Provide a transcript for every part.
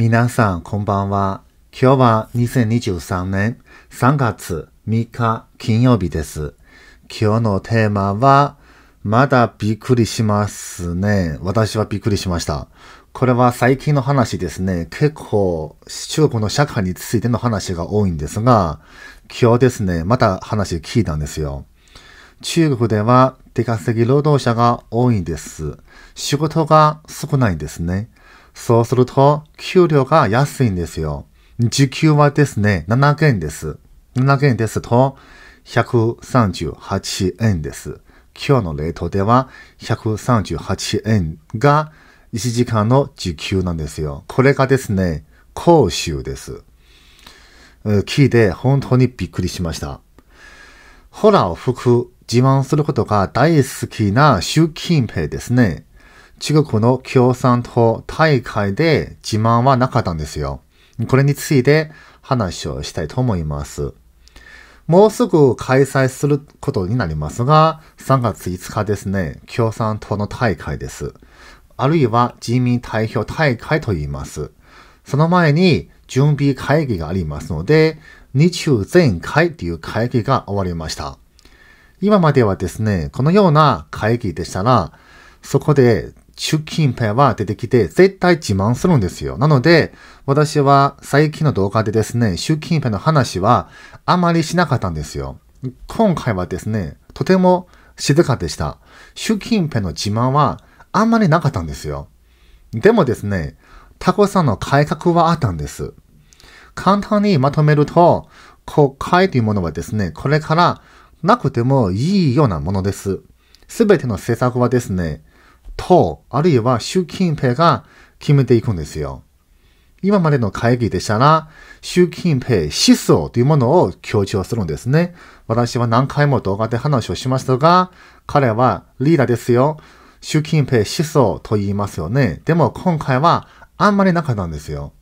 皆さん、こんばんは。今日は2023年3月3日金曜日です。今日のテーマは、まだびっくりしますね。私はびっくりしました。これは最近の話ですね。結構、中国の社会についての話が多いんですが、今日ですね、また話聞いたんですよ。中国では出稼ぎ労働者が多いんです。仕事が少ないんですね。そうすると、給料が安いんですよ。時給はですね、7円です。7円ですと、138円です。今日のレートでは、138円が1時間の時給なんですよ。これがですね、講習です。聞いて本当にびっくりしました。ほらを吹く、自慢することが大好きな習近平ですね。中国の共産党大会で自慢はなかったんですよ。これについて話をしたいと思います。もうすぐ開催することになりますが、3月5日ですね、共産党の大会です。あるいは人民代表大会と言います。その前に準備会議がありますので、日中全会という会議が終わりました。今まではですね、このような会議でしたら、そこで習近平は出てきて絶対自慢するんですよ。なので、私は最近の動画でですね、習近平の話はあまりしなかったんですよ。今回はですね、とても静かでした。習近平の自慢はあんまりなかったんですよ。でもですね、タコさんの改革はあったんです。簡単にまとめると、国会というものはですね、これからなくてもいいようなものです。すべての政策はですね、と、あるいは習近平が決めていくんですよ。今までの会議でしたら、習近平思想というものを強調するんですね。私は何回も動画で話をしましたが、彼はリーダーですよ。習近平思想と言いますよね。でも今回はあんまりなかったんですよ。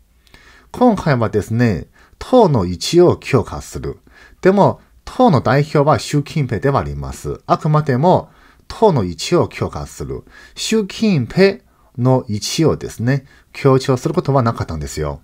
今回はですね、党の位置を強化する。でも、党の代表は習近平ではあります。あくまでも党の位置を強化する、習近平の位置をですね、強調することはなかったんですよ。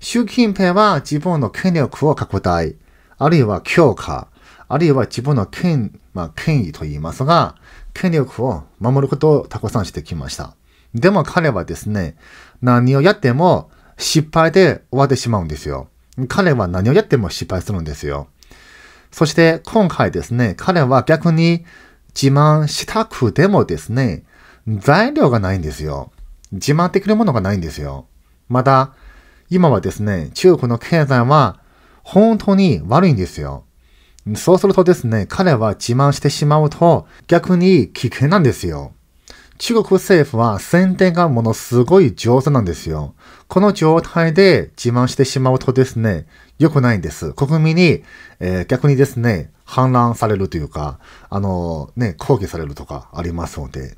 習近平は自分の権力を拡大、あるいは強化、あるいは自分の権,、まあ、権威と言いますが、権力を守ることをたくさんしてきました。でも彼はですね、何をやっても失敗で終わってしまうんですよ。彼は何をやっても失敗するんですよ。そして今回ですね、彼は逆に自慢したくてもですね、材料がないんですよ。自慢できるものがないんですよ。また、今はですね、中国の経済は本当に悪いんですよ。そうするとですね、彼は自慢してしまうと逆に危険なんですよ。中国政府は宣伝がものすごい上手なんですよ。この状態で自慢してしまうとですね、良くないんです。国民に、えー、逆にですね、反乱されるというか、あの、ね、抗議されるとかありますので、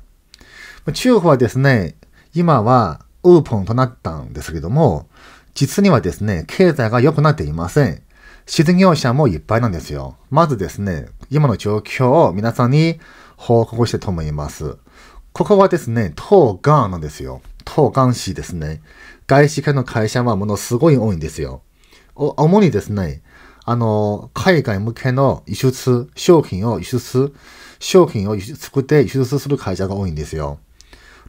中国はですね、今はウーポンとなったんですけども、実にはですね、経済が良くなっていません。失業者もいっぱいなんですよ。まずですね、今の状況を皆さんに報告してと思います。ここはですね、東岸なんですよ。東岸市ですね。外資系の会社はものすごい多いんですよ。主にですね、あの、海外向けの輸出、商品を輸出、商品を作って輸出する会社が多いんですよ。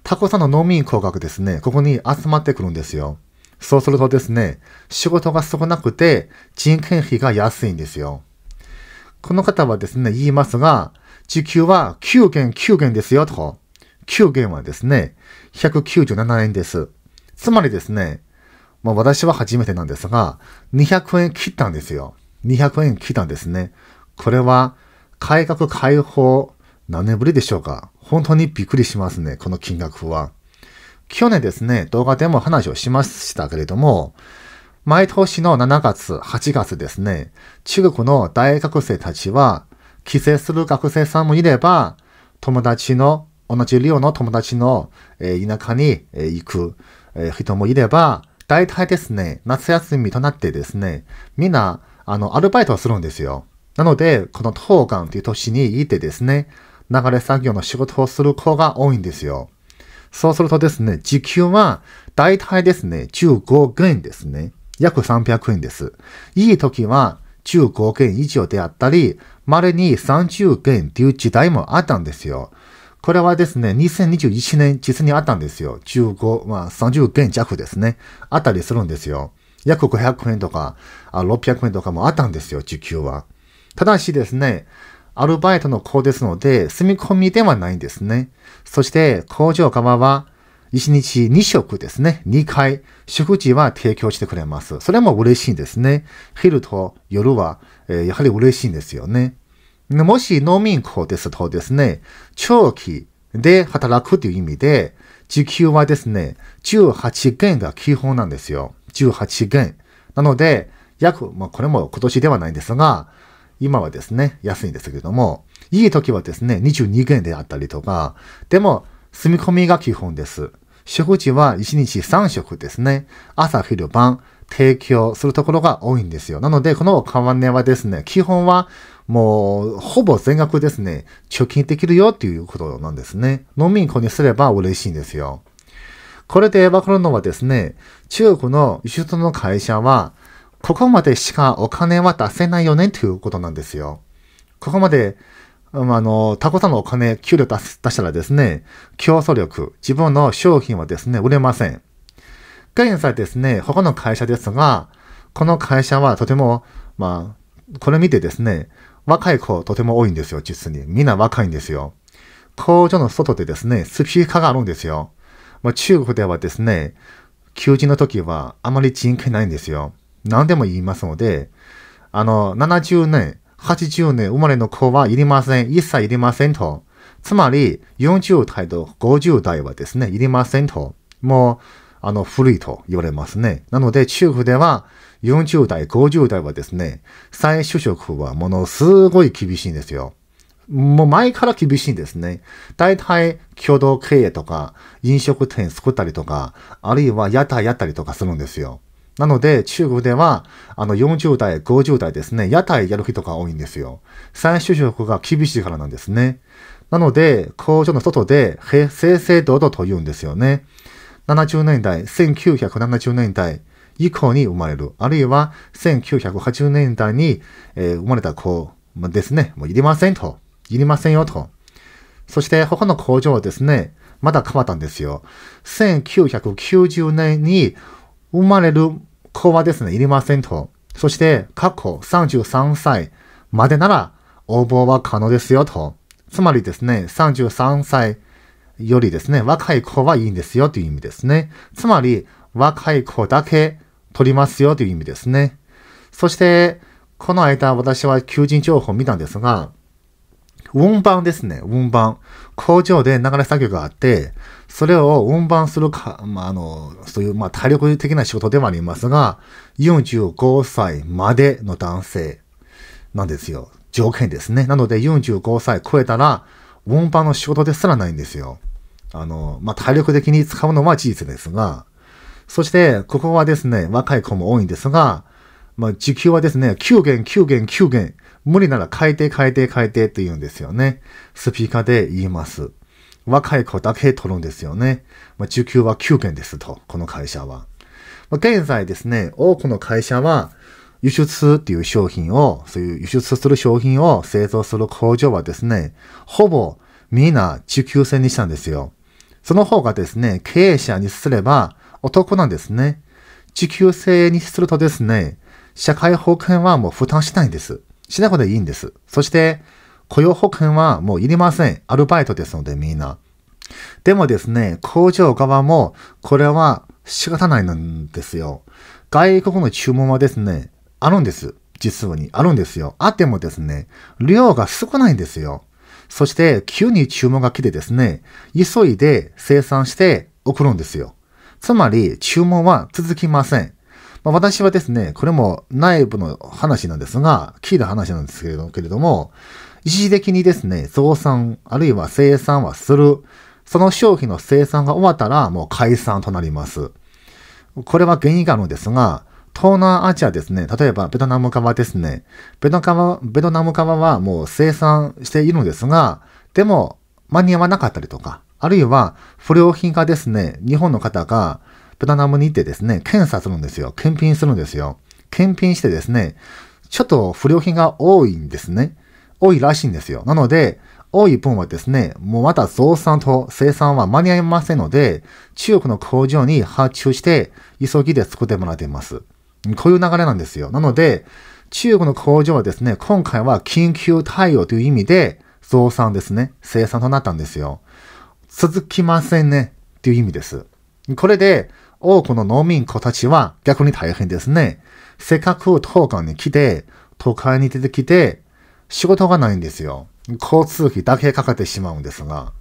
タコさんの農民工学ですね、ここに集まってくるんですよ。そうするとですね、仕事が少なくて人件費が安いんですよ。この方はですね、言いますが、時給は9元9元ですよと。9元はですね、197円です。つまりですね、まあ私は初めてなんですが、200円切ったんですよ。200円切ったんですね。これは改革開放何年ぶりでしょうか本当にびっくりしますね、この金額は。去年ですね、動画でも話をしましたけれども、毎年の7月、8月ですね、中国の大学生たちは、帰省する学生さんもいれば、友達の、同じ寮の友達の、え田舎に、え行く、え人もいれば、大体ですね、夏休みとなってですね、みんなあの、アルバイトをするんですよ。なので、この東岸という都市にいてですね、流れ作業の仕事をする子が多いんですよ。そうするとですね、時給は、だいたいですね、15円ですね。約300円です。いい時は、15円以上であったり、稀に30円っていう時代もあったんですよ。これはですね、2021年実にあったんですよ。15、まあ30元弱ですね。あったりするんですよ。約500円とか、あ600円とかもあったんですよ、時給は。ただしですね、アルバイトの子ですので、住み込みではないんですね。そして、工場側は、1日2食ですね。2回、食事は提供してくれます。それも嬉しいんですね。昼と夜は、えー、やはり嬉しいんですよね。もし農民校ですとですね、長期で働くという意味で、時給はですね、18元が基本なんですよ。18元。なので、約、まあ、これも今年ではないんですが、今はですね、安いんですけども、いい時はですね、22元であったりとか、でも、住み込みが基本です。食事は1日3食ですね。朝、昼、晩、提供するところが多いんですよ。なので、このカワネはですね、基本はもうほぼ全額ですね、貯金できるよっていうことなんですね。飲みにこにすれば嬉しいんですよ。これでわかるのはですね、中国の輸出の会社は、ここまでしかお金は出せないよねということなんですよ。ここまで、あの、たくさんのお金、給料出したらですね、競争力、自分の商品はですね、売れません。現在ですね、他の会社ですが、この会社はとても、まあ、これ見てですね、若い子とても多いんですよ、実に。みんな若いんですよ。工場の外でですね、スピーカーがあるんですよ。まあ、中国ではですね、求人の時はあまり人権ないんですよ。何でも言いますので、あの、70年、80年生まれの子はいりません。一切いりませんと。つまり、40代と50代はですね、いりませんと。もう、あの、古いと言われますね。なので、中国では、40代、50代はですね、再就職はものすごい厳しいんですよ。もう前から厳しいんですね。大体、共同経営とか、飲食店作ったりとか、あるいは屋台やったりとかするんですよ。なので、中国では、あの、40代、50代ですね、屋台やる人が多いんですよ。再就職が厳しいからなんですね。なので、工場の外で、正々堂々と言うんですよね。70年代、1970年代以降に生まれる、あるいは1980年代に、えー、生まれた子ですね、もういりませんと。いりませんよと。そして他の工場はですね、まだ変わったんですよ。1990年に生まれる子はですね、いりませんと。そして過去33歳までなら応募は可能ですよと。つまりですね、33歳よりですね、若い子はいいんですよという意味ですね。つまり、若い子だけ取りますよという意味ですね。そして、この間私は求人情報を見たんですが、運搬ですね、運搬。工場で流れ作業があって、それを運搬するか、まあ、あの、そういう、まあ、体力的な仕事ではありますが、45歳までの男性なんですよ。条件ですね。なので、45歳超えたら、運搬の仕事ですらないんですよ。あの、まあ、体力的に使うのは事実ですが、そして、ここはですね、若い子も多いんですが、まあ、時給はですね、9元、9元、9元、無理なら変えて変えて変えてって言うんですよね。スピーカーで言います。若い子だけ取るんですよね。まあ、受給は9件ですと、この会社は。まあ、現在ですね、多くの会社は、輸出っていう商品を、そういう輸出する商品を製造する工場はですね、ほぼみんな受給制にしたんですよ。その方がですね、経営者にすればお得なんですね。受給制にするとですね、社会保険はもう負担しないんです。しなくていいんです。そして、雇用保険はもういりません。アルバイトですので、みんな。でもですね、工場側も、これは仕方ないんですよ。外国の注文はですね、あるんです。実にあるんですよ。あってもですね、量が少ないんですよ。そして、急に注文が来てですね、急いで生産して送るんですよ。つまり、注文は続きません。まあ、私はですね、これも内部の話なんですが、聞いた話なんですけれどけれども、一時的にですね、増産、あるいは生産はする。その商品の生産が終わったら、もう解散となります。これは原因があるんですが、東南アジアですね、例えばベトナム側ですね、ベトナムベトナム側はもう生産しているのですが、でも間に合わなかったりとか、あるいは不良品がですね、日本の方がベトナムに行ってですね、検査するんですよ。検品するんですよ。検品してですね、ちょっと不良品が多いんですね。多いらしいんですよ。なので、多い分はですね、もうまた増産と生産は間に合いませんので、中国の工場に発注して、急ぎで作ってもらっています。こういう流れなんですよ。なので、中国の工場はですね、今回は緊急対応という意味で、増産ですね、生産となったんですよ。続きませんね、という意味です。これで、多くの農民子たちは逆に大変ですね。せっかく東京に来て、都会に出てきて、仕事がないんですよ。交通費だけかかってしまうんですが。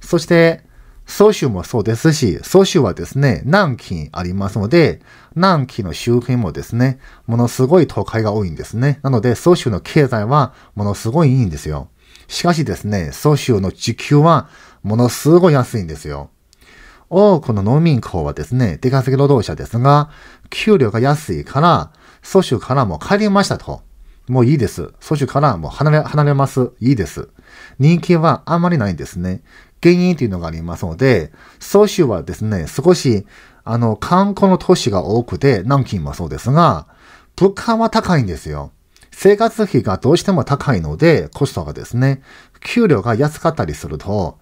そして、蘇州もそうですし、蘇州はですね、南京ありますので、南京の周辺もですね、ものすごい都会が多いんですね。なので、蘇州の経済はものすごいいいんですよ。しかしですね、蘇州の時給はものすごい安いんですよ。多くの農民工はですね、出稼ぎ労働者ですが、給料が安いから、蘇州からも帰りましたと。もういいです。蘇州からも離れ、離れます。いいです。人気はあんまりないんですね。原因というのがありますので、蘇州はですね、少し、あの、観光の都市が多くて、南京もそうですが、物価は高いんですよ。生活費がどうしても高いので、コストがですね、給料が安かったりすると、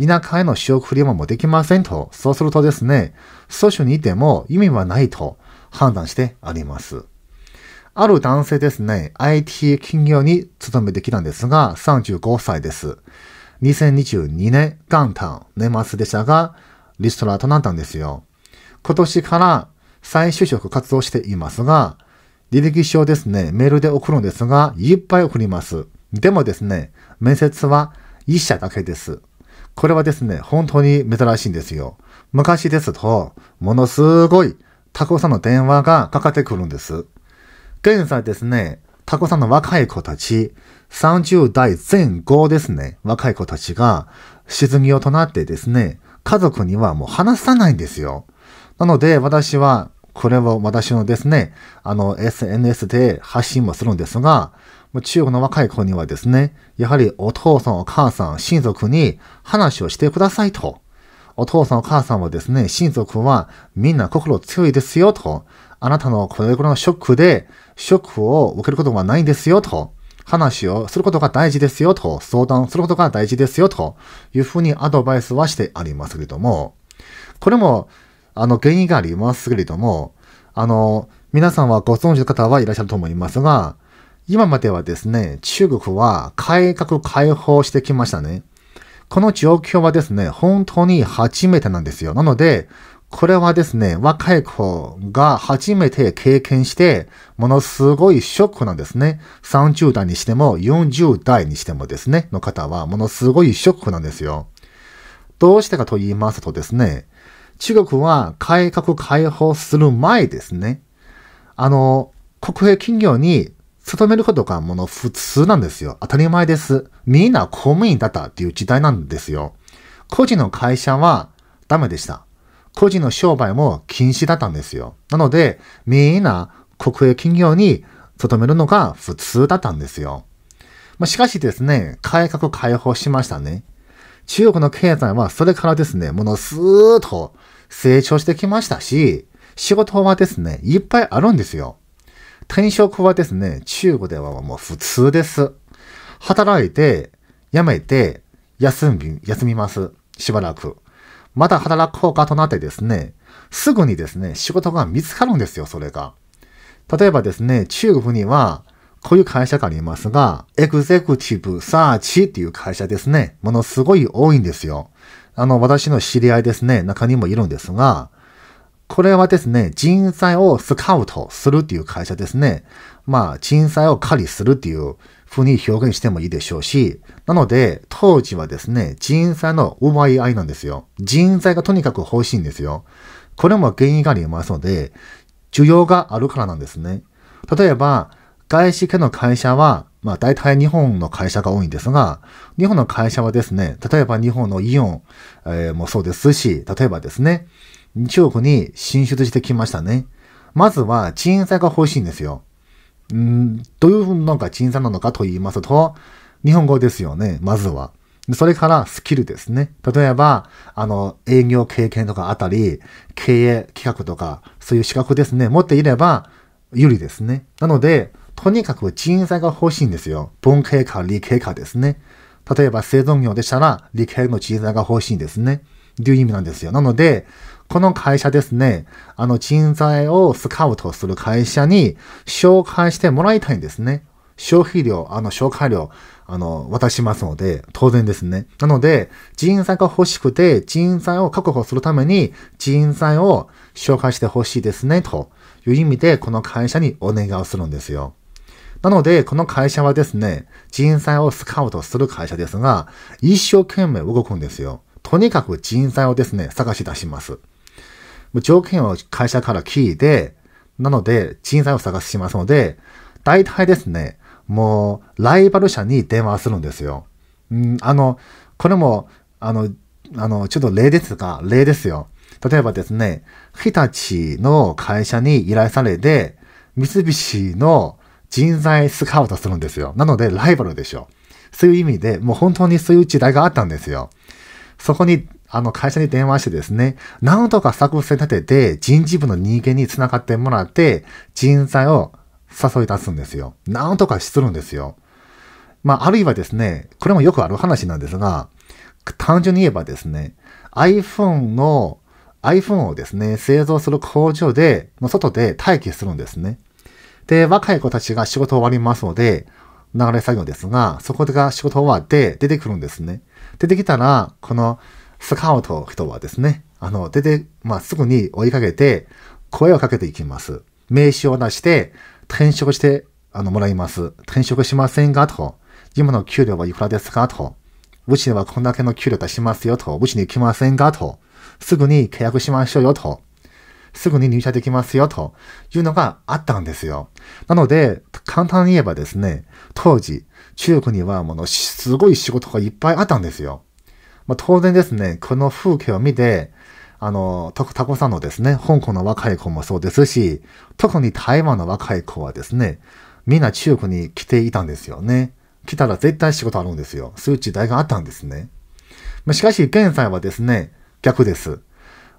田舎への仕送りもできませんと、そうするとですね、訴訟にいても意味はないと判断してあります。ある男性ですね、IT 企業に勤めてきたんですが、35歳です。2022年元旦、年末でしたが、リストラとなったんですよ。今年から再就職活動していますが、履歴書をですね、メールで送るんですが、いっぱい送ります。でもですね、面接は一社だけです。これはですね、本当に珍しいんですよ。昔ですと、ものすごいタコさんの電話がかかってくるんです。現在ですね、タコさんの若い子たち、30代前後ですね、若い子たちが、沈みをとなってですね、家族にはもう話さないんですよ。なので、私は、これを私のですね、あの、SNS で発信もするんですが、中国の若い子にはですね、やはりお父さんお母さん、親族に話をしてくださいと。お父さんお母さんはですね、親族はみんな心強いですよと。あなたのこれぐらいのショックで、ショックを受けることがないんですよと。話をすることが大事ですよと。相談することが大事ですよというふうにアドバイスはしてありますけれども。これも、あの、原因がありますけれども、あの、皆さんはご存知の方はいらっしゃると思いますが、今まではですね、中国は改革開放してきましたね。この状況はですね、本当に初めてなんですよ。なので、これはですね、若い子が初めて経験して、ものすごいショックなんですね。30代にしても、40代にしてもですね、の方は、ものすごいショックなんですよ。どうしてかと言いますとですね、中国は改革開放する前ですね、あの、国営企業に勤めることがもの普通なんですよ。当たり前です。みんな公務員だったっていう時代なんですよ。個人の会社はダメでした。個人の商売も禁止だったんですよ。なので、みんな国営企業に勤めるのが普通だったんですよ。まあ、しかしですね、改革開放しましたね。中国の経済はそれからですね、ものすーっと成長してきましたし、仕事はですね、いっぱいあるんですよ。転職はですね、中国ではもう普通です。働いて、辞めて、休み、休みます。しばらく。また働こうかとなってですね、すぐにですね、仕事が見つかるんですよ、それが。例えばですね、中国には、こういう会社がありますが、エグゼクティブサーチっていう会社ですね。ものすごい多いんですよ。あの、私の知り合いですね、中にもいるんですが、これはですね、人材をスカウトするっていう会社ですね。まあ、人材を狩りするっていう風に表現してもいいでしょうし、なので、当時はですね、人材の奪い合いなんですよ。人材がとにかく欲しいんですよ。これも原因がありますので、需要があるからなんですね。例えば、外資系の会社は、まあ大体日本の会社が多いんですが、日本の会社はですね、例えば日本のイオン、えー、もそうですし、例えばですね、中国に進出してきましたね。まずは、人材が欲しいんですよ。んどういうのが人材なのかと言いますと、日本語ですよね、まずは。それからスキルですね。例えば、あの、営業経験とかあたり、経営企画とか、そういう資格ですね、持っていれば、有利ですね。なので、とにかく人材が欲しいんですよ。文系か理系かですね。例えば生存業でしたら、理系の人材が欲しいんですね。という意味なんですよ。なので、この会社ですね、あの人材をスカウトする会社に紹介してもらいたいんですね。消費量、あの、紹介料、あの、渡しますので、当然ですね。なので、人材が欲しくて、人材を確保するために、人材を紹介して欲しいですね、という意味で、この会社にお願いをするんですよ。なので、この会社はですね、人材をスカウトする会社ですが、一生懸命動くんですよ。とにかく人材をですね、探し出します。条件を会社から聞いて、なので、人材を探しますので、大体ですね、もう、ライバル社に電話するんですよ。うん、あの、これも、あの、あの、ちょっと例ですが、例ですよ。例えばですね、日立の会社に依頼されて、三菱の人材スカウトするんですよ。なので、ライバルでしょ。そういう意味で、もう本当にそういう時代があったんですよ。そこにあの会社に電話してですね、なんとか作戦立てて人事部の人間に繋がってもらって人材を誘い出すんですよ。なんとかするんですよ。まあ、あるいはですね、これもよくある話なんですが、単純に言えばですね、iPhone の、iPhone をですね、製造する工場で、の外で待機するんですね。で、若い子たちが仕事終わりますので、流れ作業ですが、そこが仕事終わって出てくるんですね。出てきたら、このスカウト人はですね、あの、出て、まあ、すぐに追いかけて、声をかけていきます。名刺を出して、転職して、あの、もらいます。転職しませんが、と。今の給料はいくらですかと。うちにはこんだけの給料出しますよ、と。うちに来ませんが、と。すぐに契約しましょうよ、と。すぐに入社できますよ、というのがあったんですよ。なので、簡単に言えばですね、当時、中国にはものすごい仕事がいっぱいあったんですよ。まあ、当然ですね、この風景を見て、あの、タコさんのですね、香港の若い子もそうですし、特に台湾の若い子はですね、みんな中国に来ていたんですよね。来たら絶対仕事あるんですよ。そういう時代があったんですね。まあ、しかし現在はですね、逆です。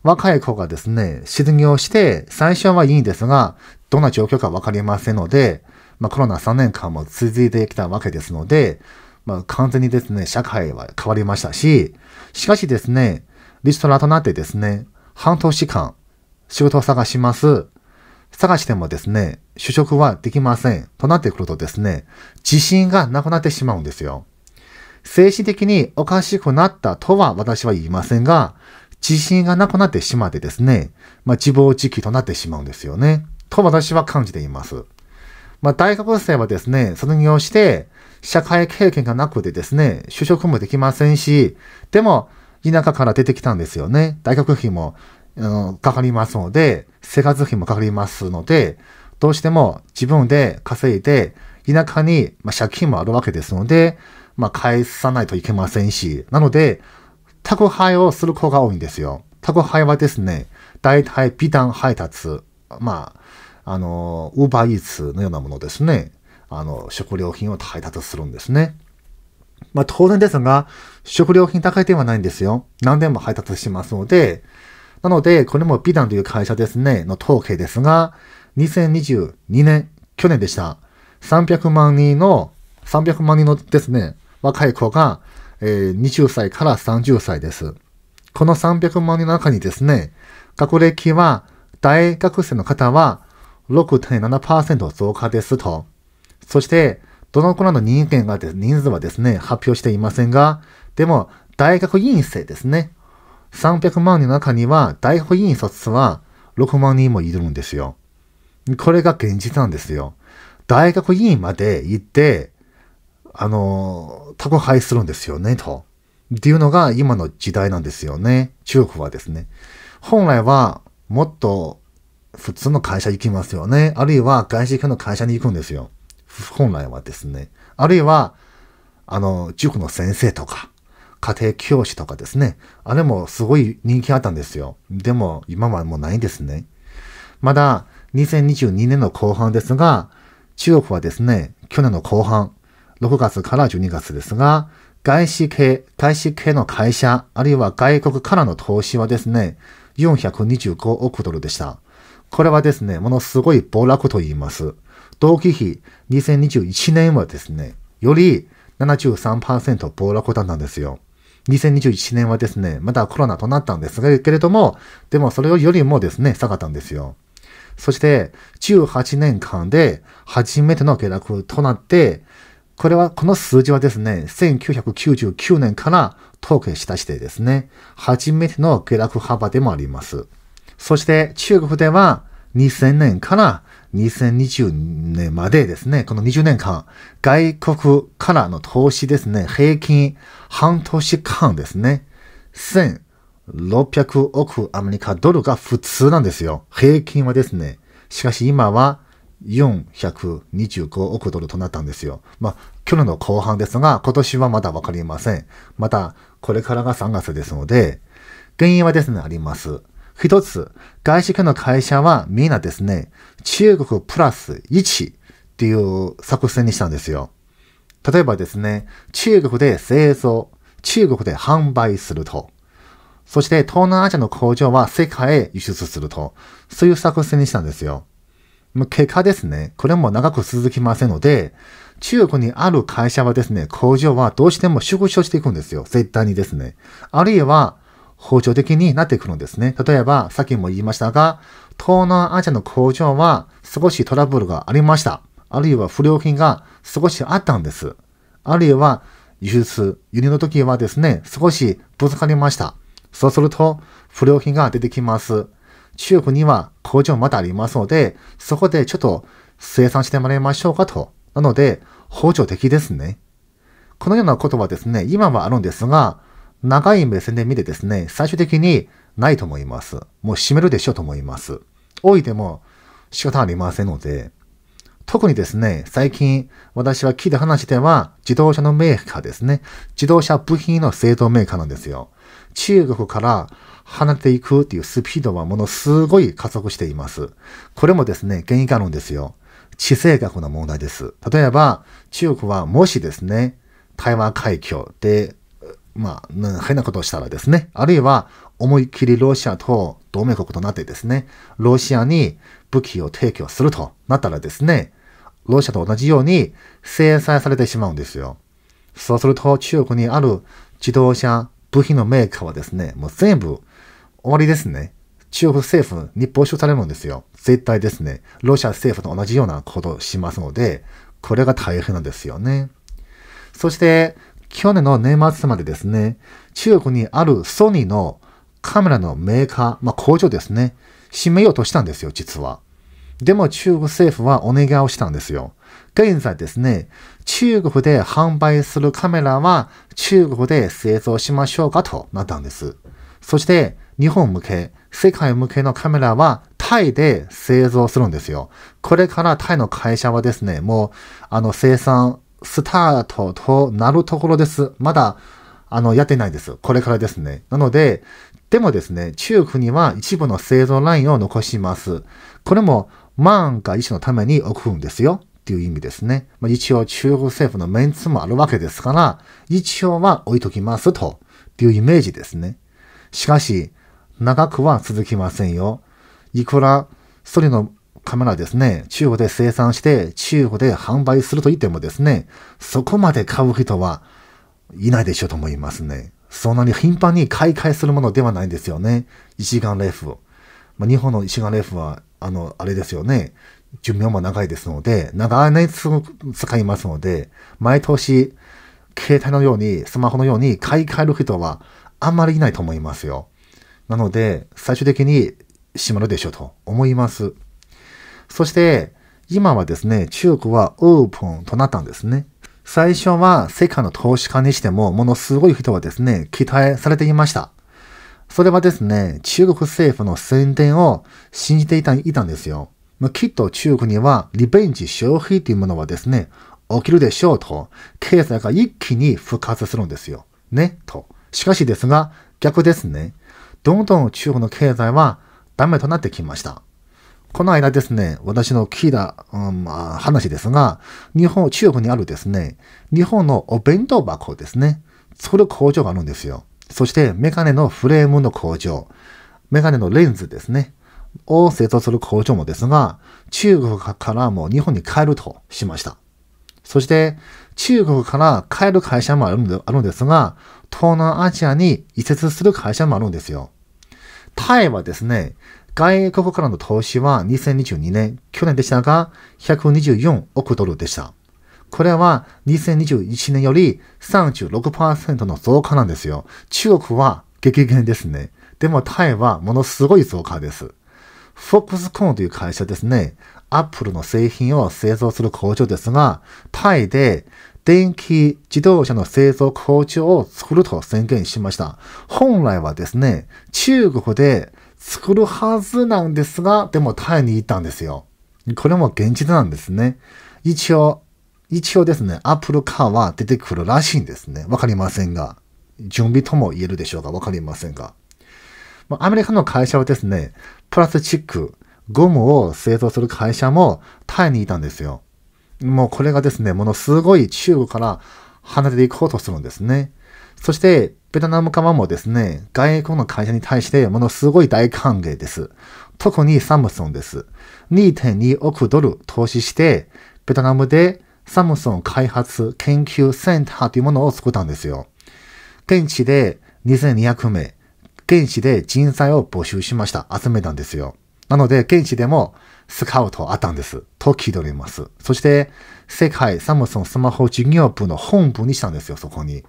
若い子がですね、失業して、最初はいいんですが、どんな状況かわかりませんので、まあ、コロナ3年間も続いてきたわけですので、まあ、完全にですね、社会は変わりましたし、しかしですね、リストラとなってですね、半年間、仕事を探します。探してもですね、就職はできません。となってくるとですね、自信がなくなってしまうんですよ。精神的におかしくなったとは私は言いませんが、自信がなくなってしまってですね、まあ、自暴自棄となってしまうんですよね。と私は感じています。まあ、大学生はですね、卒業して、社会経験がなくてですね、就職もできませんし、でも、田舎から出てきたんですよね。大学費も、うん、かかりますので、生活費もかかりますので、どうしても自分で稼いで、田舎に、まあ、借金もあるわけですので、まあ、返さないといけませんし、なので、宅配をする子が多いんですよ。宅配はですね、大体美談配達、まあ、あの、ウーバーイーツのようなものですね。あの、食料品を配達するんですね。まあ、当然ですが、食料品高い点はないんですよ。何でも配達しますので、なので、これも美談という会社ですね、の統計ですが、2022年、去年でした。300万人の、300万人のですね、若い子が、えー、20歳から30歳です。この300万人の中にですね、学歴は大学生の方は6.7%増加ですと。そして、どの頃の人間が人数はですね、発表していませんが、でも、大学院生ですね。300万人の中には、大学院卒は6万人もいるんですよ。これが現実なんですよ。大学院まで行って、あの、宅配するんですよね、と。っていうのが今の時代なんですよね。中国はですね。本来は、もっと普通の会社行きますよね。あるいは外資系の会社に行くんですよ。本来はですね、あるいは、あの、塾の先生とか、家庭教師とかですね、あれもすごい人気あったんですよ。でも、今はもうないですね。まだ、2022年の後半ですが、中国はですね、去年の後半、6月から12月ですが、外資系、外資系の会社、あるいは外国からの投資はですね、425億ドルでした。これはですね、ものすごい暴落と言います。同期比2021年はですね、より73%暴落だったんですよ。2021年はですね、まだコロナとなったんですが、けれども、でもそれよりもですね、下がったんですよ。そして、18年間で初めての下落となって、これは、この数字はですね、1999年から統計したしてですね、初めての下落幅でもあります。そして、中国では2000年から2020年までですね、この20年間、外国からの投資ですね、平均半年間ですね、1600億アメリカドルが普通なんですよ。平均はですね。しかし今は425億ドルとなったんですよ。まあ、去年の後半ですが、今年はまだわかりません。また、これからが3月ですので、原因はですね、あります。一つ、外資系の会社はみんなですね、中国プラス1っていう作戦にしたんですよ。例えばですね、中国で製造、中国で販売すると。そして東南アジアの工場は世界へ輸出すると。そういう作戦にしたんですよ。結果ですね、これも長く続きませんので、中国にある会社はですね、工場はどうしても縮小していくんですよ。絶対にですね。あるいは、包丁的になってくるんですね。例えば、さっきも言いましたが、東南アジアの工場は少しトラブルがありました。あるいは不良品が少しあったんです。あるいは、輸出、輸入の時はですね、少しぶつかりました。そうすると、不良品が出てきます。中国には工場まだありますので、そこでちょっと生産してもらいましょうかと。なので、補助的ですね。このようなことはですね、今はあるんですが、長い目線で見てですね、最終的にないと思います。もう閉めるでしょうと思います。老いても仕方ありませんので、特にですね、最近私は聞いた話では自動車のメーカーですね。自動車部品の製造メーカーなんですよ。中国から離れていくっていうスピードはものすごい加速しています。これもですね、原因があるんですよ。地政学の問題です。例えば、中国はもしですね、台湾海峡でまあ、変なことをしたらですね、あるいは思いっきりロシアと同盟国となってですね、ロシアに武器を提供するとなったらですね、ロシアと同じように制裁されてしまうんですよ。そうすると中国にある自動車、部品のメーカーはですね、もう全部終わりですね。中国政府に没収されるんですよ。絶対ですね、ロシア政府と同じようなことをしますので、これが大変なんですよね。そして、去年の年末までですね、中国にあるソニーのカメラのメーカー、まあ、工場ですね、閉めようとしたんですよ、実は。でも中国政府はお願いをしたんですよ。現在ですね、中国で販売するカメラは中国で製造しましょうかとなったんです。そして日本向け、世界向けのカメラはタイで製造するんですよ。これからタイの会社はですね、もうあの生産スタートとなるところです。まだ、あの、やってないです。これからですね。なので、でもですね、中国には一部の製造ラインを残します。これも万が一のために置くんですよ。っていう意味ですね。まあ、一応中国政府のメンツもあるわけですから、一応は置いときますと。っていうイメージですね。しかし、長くは続きませんよ。いくら、それのカメラですね、中国で生産して中国で販売すると言ってもですね、そこまで買う人はいないでしょうと思いますね。そんなに頻繁に買い替えするものではないんですよね。一眼レフを。まあ、日本の一眼レフは、あの、あれですよね。寿命も長いですので、長い年使いますので、毎年、携帯のように、スマホのように買い替える人はあんまりいないと思いますよ。なので、最終的に閉まるでしょうと思います。そして、今はですね、中国はオープンとなったんですね。最初は世界の投資家にしてもものすごい人はですね、期待されていました。それはですね、中国政府の宣伝を信じていたいたんですよ。きっと中国にはリベンジ消費というものはですね、起きるでしょうと、経済が一気に復活するんですよ。ね、と。しかしですが、逆ですね。どんどん中国の経済はダメとなってきました。この間ですね、私の聞いた、うん、話ですが、日本、中国にあるですね、日本のお弁当箱ですね、作る工場があるんですよ。そして、メガネのフレームの工場、メガネのレンズですね、を製造する工場もですが、中国からも日本に帰るとしました。そして、中国から帰る会社もあるんですが、東南アジアに移設する会社もあるんですよ。タイはですね、外国からの投資は2022年、去年でしたが、124億ドルでした。これは2021年より36%の増加なんですよ。中国は激減ですね。でもタイはものすごい増加です。フォックスコーンという会社ですね。アップルの製品を製造する工場ですが、タイで電気自動車の製造工場を作ると宣言しました。本来はですね、中国で作るはずなんですが、でもタイに行ったんですよ。これも現実なんですね。一応、一応ですね、アップルカーは出てくるらしいんですね。わかりませんが。準備とも言えるでしょうかわかりませんが。アメリカの会社はですね、プラスチック、ゴムを製造する会社もタイにいたんですよ。もうこれがですね、ものすごい中国から離れていこうとするんですね。そして、ベトナム側もですね、外国の会社に対してものすごい大歓迎です。特にサムソンです。2.2億ドル投資して、ベトナムでサムソン開発研究センターというものを作ったんですよ。現地で2200名、現地で人材を募集しました。集めたんですよ。なので、現地でもスカウトあったんです。と聞いております。そして、世界サムソンスマホ事業部の本部にしたんですよ、そこに。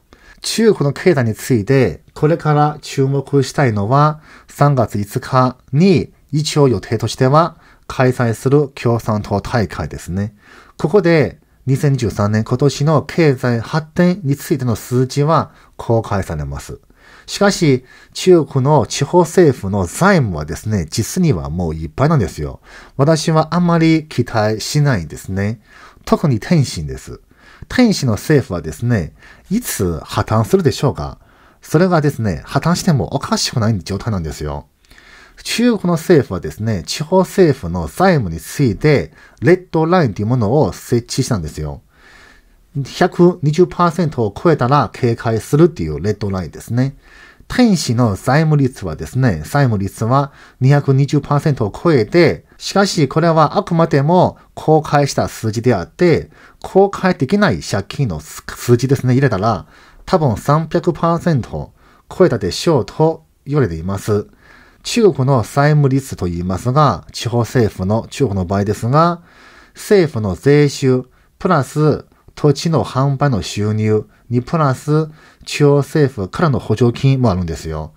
中国の経済について、これから注目したいのは、3月5日に一応予定としては開催する共産党大会ですね。ここで2013年今年の経済発展についての数字は公開されます。しかし、中国の地方政府の財務はですね、実にはもういっぱいなんですよ。私はあんまり期待しないんですね。特に天津です。天使の政府はですね、いつ破綻するでしょうかそれがですね、破綻してもおかしくない状態なんですよ。中国の政府はですね、地方政府の財務について、レッドラインというものを設置したんですよ。120%を超えたら警戒するっていうレッドラインですね。天使の財務率はですね、債務率は220%を超えて、しかしこれはあくまでも公開した数字であって、公開できない借金の数字ですね、入れたら、多分300%超えたでしょうと言われています。中国の債務率と言いますが、地方政府の中国の場合ですが、政府の税収プラス土地の販売の収入にプラス中央政府からの補助金もあるんですよ。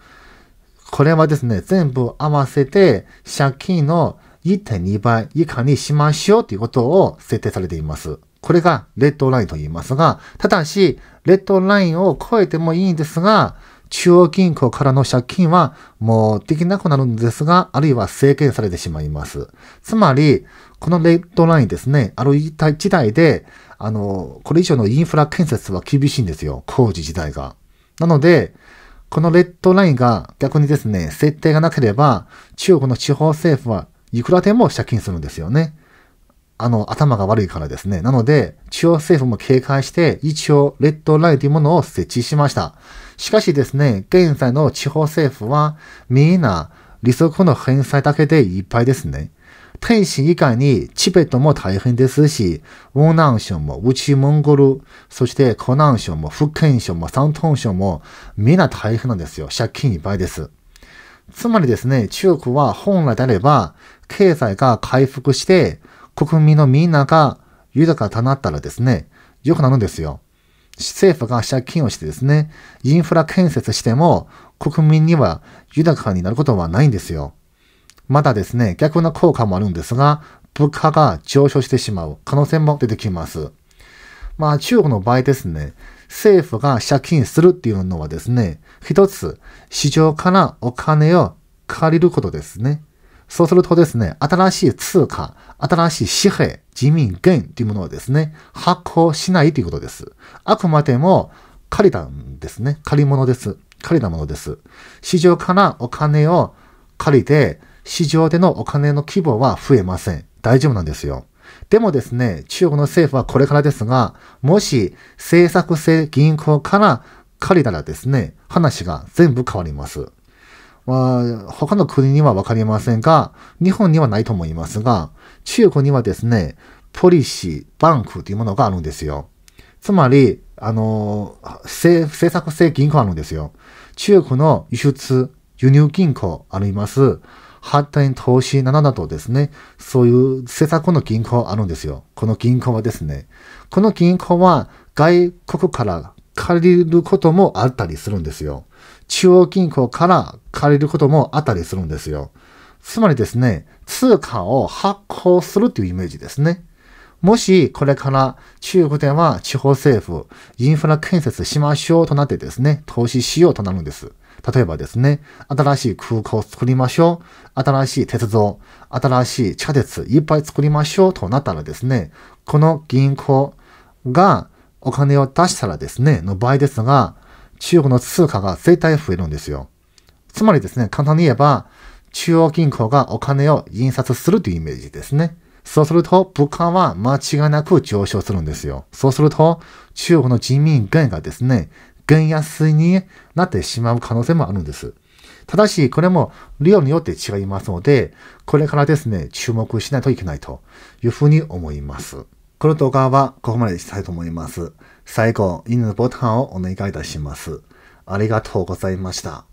これはですね、全部合わせて借金の1.2倍以下にしましょうということを設定されています。これがレッドラインと言いますが、ただし、レッドラインを超えてもいいんですが、中央銀行からの借金はもうできなくなるんですが、あるいは制限されてしまいます。つまり、このレッドラインですね、ある一台であの、これ以上のインフラ建設は厳しいんですよ。工事自体が。なので、このレッドラインが逆にですね、設定がなければ、中国の地方政府はいくらでも借金するんですよね。あの、頭が悪いからですね。なので、地方政府も警戒して、一応、レッドラインというものを設置しました。しかしですね、現在の地方政府は、みんな、利息の返済だけでいっぱいですね。天津以外にチベットも大変ですし、雲南省も内モンゴル、そして湖南省も福建省も山東省もみんな大変なんですよ。借金いっぱいです。つまりですね、中国は本来であれば、経済が回復して、国民のみんなが豊かとなったらですね、良くなるんですよ。政府が借金をしてですね、インフラ建設しても、国民には豊かになることはないんですよ。まだですね、逆の効果もあるんですが、物価が上昇してしまう可能性も出てきます。まあ中国の場合ですね、政府が借金するっていうのはですね、一つ市場からお金を借りることですね。そうするとですね、新しい通貨、新しい紙幣、人民元というものをですね、発行しないということです。あくまでも借りたんですね。借り物です。借りたものです。市場からお金を借りて、市場でのお金の規模は増えません。大丈夫なんですよ。でもですね、中国の政府はこれからですが、もし政策性銀行から借りたらですね、話が全部変わります。まあ、他の国にはわかりませんが、日本にはないと思いますが、中国にはですね、ポリシー、バンクというものがあるんですよ。つまり、あの、政策性銀行あるんですよ。中国の輸出、輸入銀行あります。発展投資7などですね、そういう政策の銀行あるんですよ。この銀行はですね、この銀行は外国から借りることもあったりするんですよ。中央銀行から借りることもあったりするんですよ。つまりですね、通貨を発行するというイメージですね。もしこれから中国では地方政府、インフラ建設しましょうとなってですね、投資しようとなるんです。例えばですね、新しい空港を作りましょう。新しい鉄道、新しい地下鉄いっぱい作りましょうとなったらですね、この銀行がお金を出したらですね、の場合ですが、中国の通貨が絶対増えるんですよ。つまりですね、簡単に言えば、中央銀行がお金を印刷するというイメージですね。そうすると、物価は間違いなく上昇するんですよ。そうすると、中国の人民元がですね、減安になってしまう可能性もあるんです。ただし、これも利用によって違いますので、これからですね、注目しないといけないというふうに思います。この動画はここまでにしたいと思います。最後、いいねのボタンをお願いいたします。ありがとうございました。